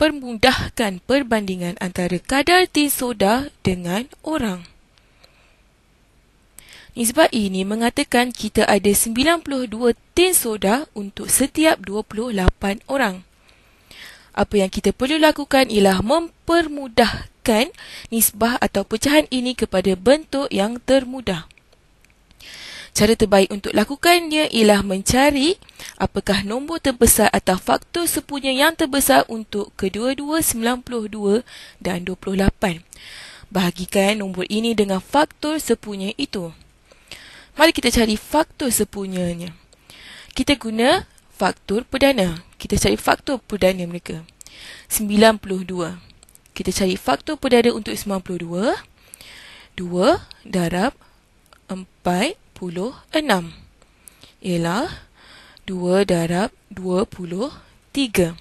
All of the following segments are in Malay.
mempermudahkan perbandingan antara kadar tin soda dengan orang. Nisbah ini mengatakan kita ada 92 tin soda untuk setiap 28 orang. Apa yang kita perlu lakukan ialah mempermudahkan nisbah atau pecahan ini kepada bentuk yang termudah. Cara terbaik untuk lakukannya ialah mencari apakah nombor terbesar atau faktor sepunya yang terbesar untuk kedua-dua 92 dan 28. Bahagikan nombor ini dengan faktor sepunya itu. Mari kita cari faktor sepunyanya. Kita guna faktor perdana. Kita cari faktor perdana mereka. 92. Kita cari faktor perdana untuk 92. 2 darab 46 ialah 42. 2 darab 23.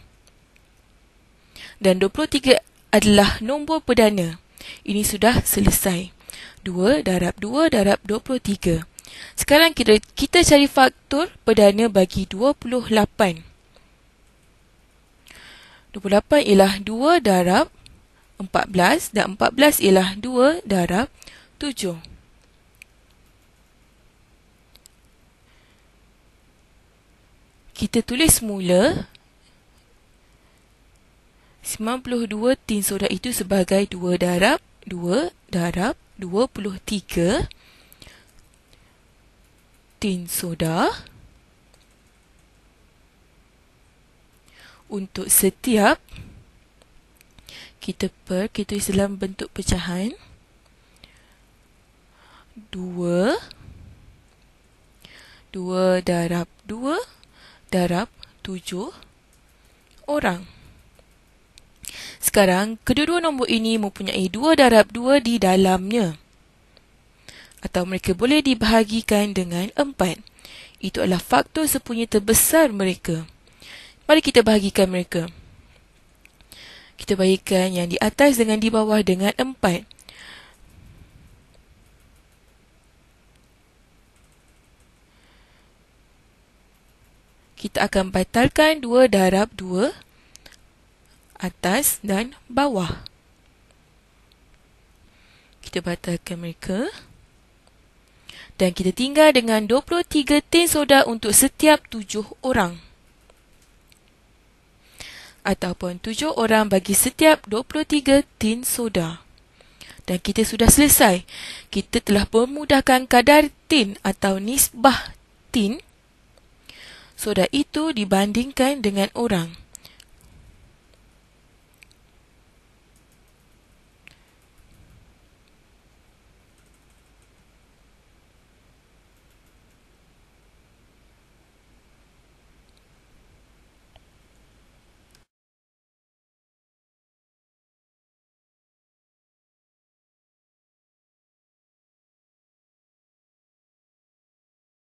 Dan 23 adalah nombor perdana. Ini sudah selesai. 2 darab 2 darab 23. Sekarang kita, kita cari faktor perdana bagi 28. 28 ialah 2 darab 14 dan 14 ialah 2 darab 7. kita tulis semula 92 tin soda itu sebagai 2 darab 2 darab 23 tin soda untuk setiap kita per kita tulis dalam bentuk pecahan 2 2 darab 2 darab tujuh orang. Sekarang, kedua-dua nombor ini mempunyai dua darab dua di dalamnya. Atau mereka boleh dibahagikan dengan empat. Itu adalah faktor sepunya terbesar mereka. Mari kita bahagikan mereka. Kita bahagikan yang di atas dengan di bawah dengan empat. kita akan batalkan dua darab dua atas dan bawah. Kita batalkan mereka. Dan kita tinggal dengan 23 tin soda untuk setiap 7 orang. Ataupun 7 orang bagi setiap 23 tin soda. Dan kita sudah selesai. Kita telah memudahkan kadar tin atau nisbah tin sudah itu dibandingkan dengan orang.